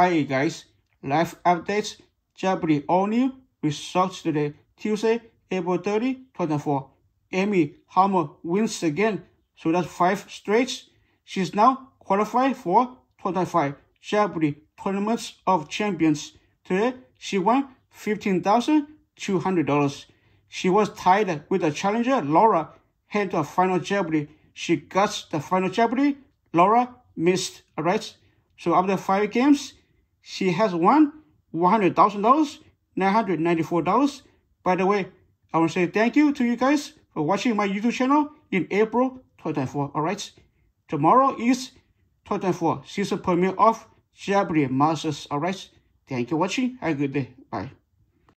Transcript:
Hi guys, live updates, Jabri All New, results today, Tuesday, April 30, 2024. Amy Hammer wins again, so that's five straight. She's now qualified for 25 Jabri Tournaments of Champions. Today, she won $15,200. She was tied with the challenger Laura head of Final Jeopardy. She got the Final Jeopardy. Laura missed, alright? So after five games, she has won $100,000, $994. By the way, I want to say thank you to you guys for watching my YouTube channel in April 2024. All right. Tomorrow is 2024 season premiere of Jabri Masters. All right. Thank you for watching. Have a good day. Bye.